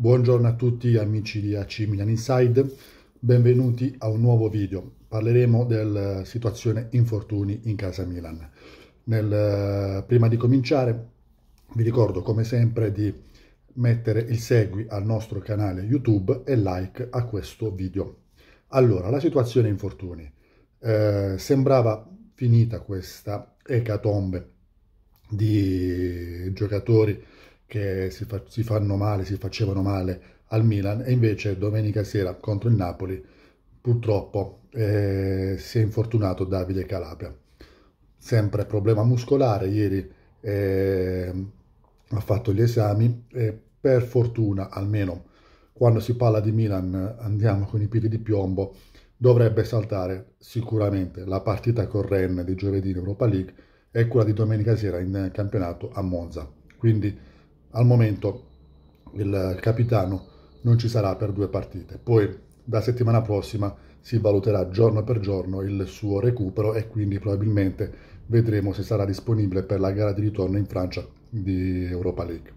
Buongiorno a tutti amici di AC Milan Inside, benvenuti a un nuovo video. Parleremo della eh, situazione infortuni in casa Milan. Nel, eh, prima di cominciare vi ricordo come sempre di mettere il segui al nostro canale YouTube e like a questo video. Allora, la situazione infortuni. Eh, sembrava finita questa ecatombe di giocatori che si, fa, si, fanno male, si facevano male al Milan e invece domenica sera contro il Napoli purtroppo eh, si è infortunato Davide Calabria. Sempre problema muscolare, ieri eh, ha fatto gli esami e per fortuna, almeno quando si parla di Milan andiamo con i piedi di piombo, dovrebbe saltare sicuramente la partita con di giovedì in Europa League e quella di domenica sera in campionato a Monza. Quindi al momento il capitano non ci sarà per due partite, poi da settimana prossima si valuterà giorno per giorno il suo recupero e quindi probabilmente vedremo se sarà disponibile per la gara di ritorno in Francia di Europa League.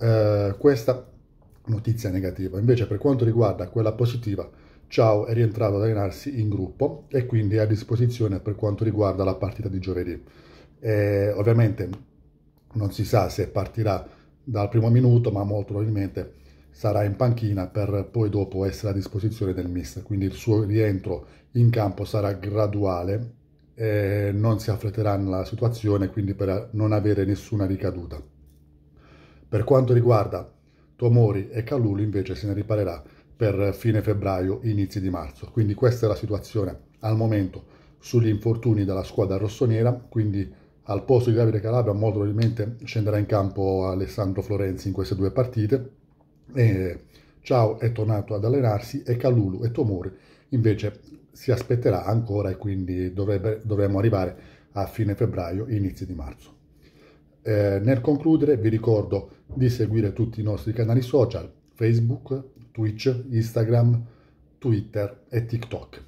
Eh, questa notizia negativa. Invece per quanto riguarda quella positiva, Ciao è rientrato ad allenarsi in gruppo e quindi è a disposizione per quanto riguarda la partita di giovedì. E eh, ovviamente non si sa se partirà dal primo minuto, ma molto probabilmente sarà in panchina per poi dopo essere a disposizione del mister. Quindi il suo rientro in campo sarà graduale, e non si affretterà nella situazione, quindi per non avere nessuna ricaduta. Per quanto riguarda Tomori e Calulu invece se ne riparerà per fine febbraio, inizi di marzo. Quindi questa è la situazione al momento sugli infortuni della squadra rossonera, quindi al posto di Davide Calabria molto probabilmente scenderà in campo Alessandro Florenzi in queste due partite. E Ciao è tornato ad allenarsi e Calulu e Tomori invece si aspetterà ancora e quindi dovrebbe, dovremmo arrivare a fine febbraio, inizio di marzo. Eh, nel concludere vi ricordo di seguire tutti i nostri canali social, Facebook, Twitch, Instagram, Twitter e TikTok.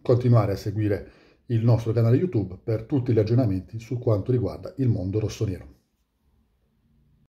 Continuare a seguire il nostro canale YouTube per tutti gli aggiornamenti su quanto riguarda il mondo rossonero.